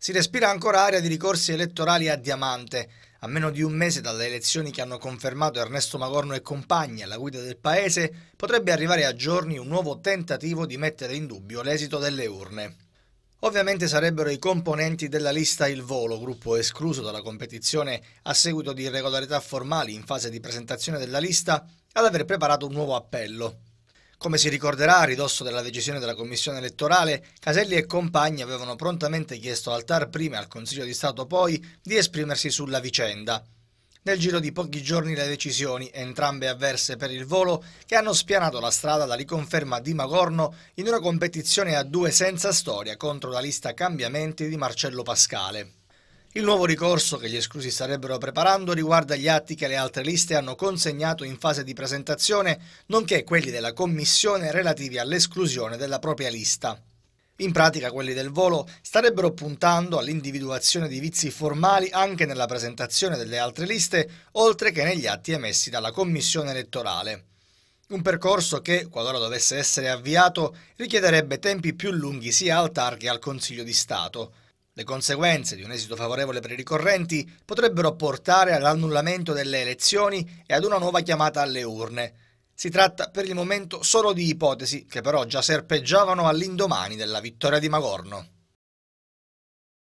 Si respira ancora aria di ricorsi elettorali a diamante. A meno di un mese dalle elezioni che hanno confermato Ernesto Magorno e compagni alla guida del paese, potrebbe arrivare a giorni un nuovo tentativo di mettere in dubbio l'esito delle urne. Ovviamente sarebbero i componenti della lista Il Volo, gruppo escluso dalla competizione a seguito di irregolarità formali in fase di presentazione della lista, ad aver preparato un nuovo appello, come si ricorderà, a ridosso della decisione della Commissione elettorale, Caselli e compagni avevano prontamente chiesto al TAR prima e al Consiglio di Stato poi di esprimersi sulla vicenda. Nel giro di pochi giorni le decisioni, entrambe avverse per il volo, che hanno spianato la strada alla riconferma di Magorno in una competizione a due senza storia contro la lista Cambiamenti di Marcello Pascale. Il nuovo ricorso che gli esclusi starebbero preparando riguarda gli atti che le altre liste hanno consegnato in fase di presentazione, nonché quelli della Commissione relativi all'esclusione della propria lista. In pratica quelli del volo starebbero puntando all'individuazione di vizi formali anche nella presentazione delle altre liste, oltre che negli atti emessi dalla Commissione elettorale. Un percorso che, qualora dovesse essere avviato, richiederebbe tempi più lunghi sia al TAR che al Consiglio di Stato. Le conseguenze di un esito favorevole per i ricorrenti potrebbero portare all'annullamento delle elezioni e ad una nuova chiamata alle urne. Si tratta per il momento solo di ipotesi che però già serpeggiavano all'indomani della vittoria di Magorno.